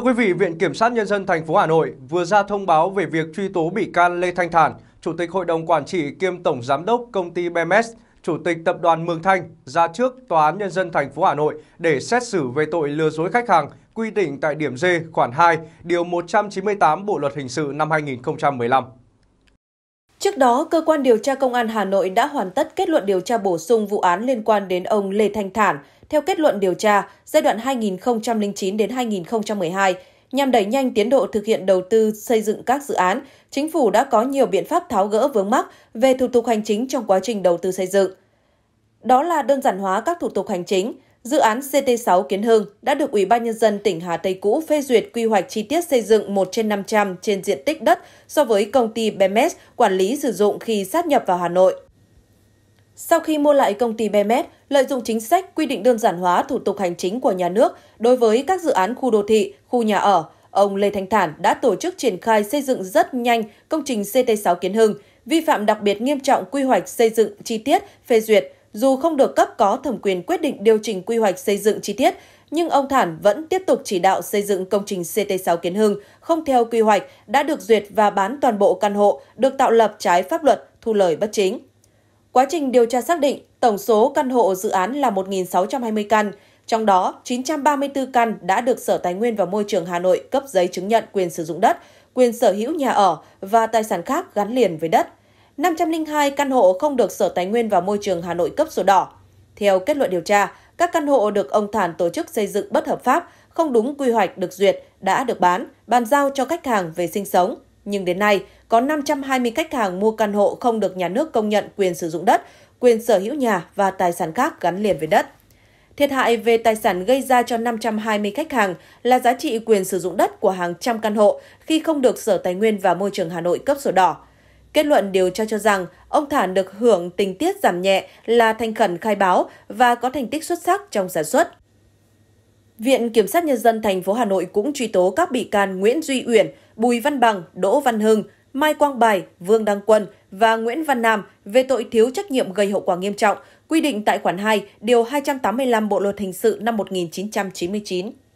Thưa quý vị, Viện Kiểm sát Nhân dân thành phố Hà Nội vừa ra thông báo về việc truy tố bị can Lê Thanh Thản, Chủ tịch Hội đồng Quản trị kiêm Tổng Giám đốc Công ty BMS, Chủ tịch Tập đoàn Mường Thanh ra trước Tòa án Nhân dân thành phố Hà Nội để xét xử về tội lừa dối khách hàng quy định tại điểm D khoản 2, điều 198 Bộ Luật Hình sự năm 2015. Trước đó, cơ quan điều tra Công an Hà Nội đã hoàn tất kết luận điều tra bổ sung vụ án liên quan đến ông Lê Thanh Thản. Theo kết luận điều tra, giai đoạn 2009 đến 2012, nhằm đẩy nhanh tiến độ thực hiện đầu tư xây dựng các dự án, chính phủ đã có nhiều biện pháp tháo gỡ vướng mắc về thủ tục hành chính trong quá trình đầu tư xây dựng. Đó là đơn giản hóa các thủ tục hành chính, Dự án CT6 Kiến Hưng đã được Ủy ban Nhân dân tỉnh Hà Tây cũ phê duyệt quy hoạch chi tiết xây dựng 1 trên 500 trên diện tích đất so với công ty BMS quản lý sử dụng khi sát nhập vào Hà Nội. Sau khi mua lại công ty BMS, lợi dụng chính sách quy định đơn giản hóa thủ tục hành chính của nhà nước đối với các dự án khu đô thị, khu nhà ở, ông Lê Thanh Thản đã tổ chức triển khai xây dựng rất nhanh công trình CT6 Kiến Hưng, vi phạm đặc biệt nghiêm trọng quy hoạch xây dựng chi tiết, phê duyệt, dù không được cấp có thẩm quyền quyết định điều chỉnh quy hoạch xây dựng chi tiết, nhưng ông Thản vẫn tiếp tục chỉ đạo xây dựng công trình CT6 Kiến Hưng không theo quy hoạch đã được duyệt và bán toàn bộ căn hộ được tạo lập trái pháp luật, thu lời bất chính. Quá trình điều tra xác định, tổng số căn hộ dự án là 1.620 căn, trong đó 934 căn đã được Sở Tài nguyên và Môi trường Hà Nội cấp giấy chứng nhận quyền sử dụng đất, quyền sở hữu nhà ở và tài sản khác gắn liền với đất. 502 căn hộ không được Sở Tài nguyên và Môi trường Hà Nội cấp sổ đỏ. Theo kết luận điều tra, các căn hộ được ông Thản tổ chức xây dựng bất hợp pháp, không đúng quy hoạch được duyệt đã được bán, bàn giao cho khách hàng về sinh sống. Nhưng đến nay, có 520 khách hàng mua căn hộ không được nhà nước công nhận quyền sử dụng đất, quyền sở hữu nhà và tài sản khác gắn liền với đất. Thiệt hại về tài sản gây ra cho 520 khách hàng là giá trị quyền sử dụng đất của hàng trăm căn hộ khi không được Sở Tài nguyên và Môi trường Hà Nội cấp sổ đỏ. Kết luận điều tra cho rằng, ông Thản được hưởng tình tiết giảm nhẹ là thành khẩn khai báo và có thành tích xuất sắc trong sản xuất. Viện Kiểm sát Nhân dân thành phố Hà Nội cũng truy tố các bị can Nguyễn Duy Uyển, Bùi Văn Bằng, Đỗ Văn Hưng, Mai Quang Bài, Vương Đăng Quân và Nguyễn Văn Nam về tội thiếu trách nhiệm gây hậu quả nghiêm trọng, quy định tại khoản 2, điều 285 Bộ Luật Hình sự năm 1999.